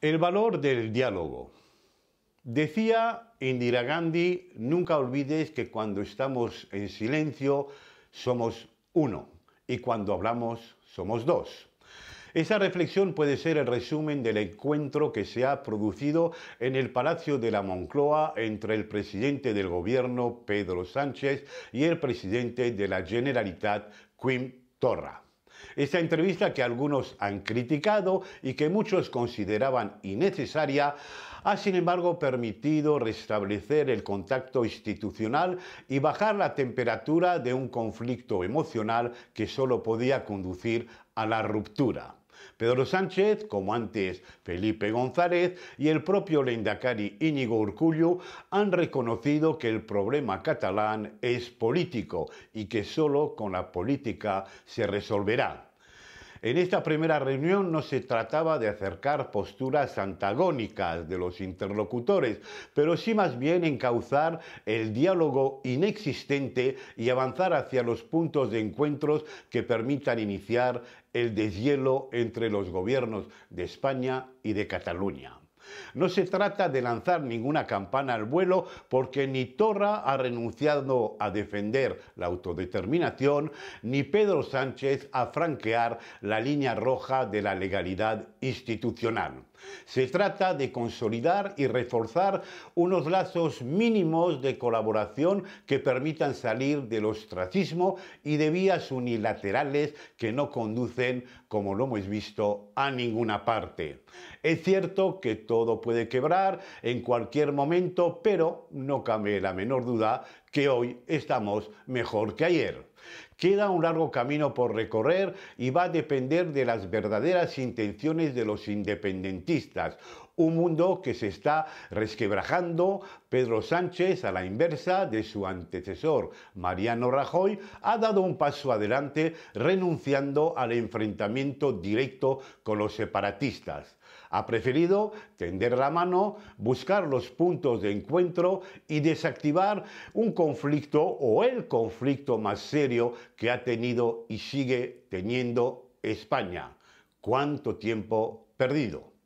El valor del diálogo. Decía Indira Gandhi, nunca olvides que cuando estamos en silencio somos uno y cuando hablamos somos dos. Esa reflexión puede ser el resumen del encuentro que se ha producido en el Palacio de la Moncloa entre el presidente del gobierno Pedro Sánchez y el presidente de la Generalitat Quim Torra. Esta entrevista que algunos han criticado y que muchos consideraban innecesaria, ha sin embargo permitido restablecer el contacto institucional y bajar la temperatura de un conflicto emocional que solo podía conducir a la ruptura. Pedro Sánchez, como antes Felipe González y el propio Lendakari Íñigo Urcullu han reconocido que el problema catalán es político y que solo con la política se resolverá. En esta primera reunión no se trataba de acercar posturas antagónicas de los interlocutores, pero sí más bien encauzar el diálogo inexistente y avanzar hacia los puntos de encuentros que permitan iniciar el deshielo entre los gobiernos de España y de Cataluña. No se trata de lanzar ninguna campana al vuelo porque ni Torra ha renunciado a defender la autodeterminación, ni Pedro Sánchez a franquear la línea roja de la legalidad institucional. Se trata de consolidar y reforzar unos lazos mínimos de colaboración que permitan salir del ostracismo y de vías unilaterales que no conducen, como lo hemos visto, a ninguna parte. Es cierto que todo puede quebrar en cualquier momento, pero no cabe la menor duda que hoy estamos mejor que ayer. Queda un largo camino por recorrer y va a depender de las verdaderas intenciones de los independentistas. Un mundo que se está resquebrajando. Pedro Sánchez, a la inversa de su antecesor Mariano Rajoy, ha dado un paso adelante renunciando al enfrentamiento directo con los separatistas. Ha preferido tender la mano, buscar los puntos de encuentro y desactivar un conflicto o el conflicto más serio que ha tenido y sigue teniendo España. ¿Cuánto tiempo perdido?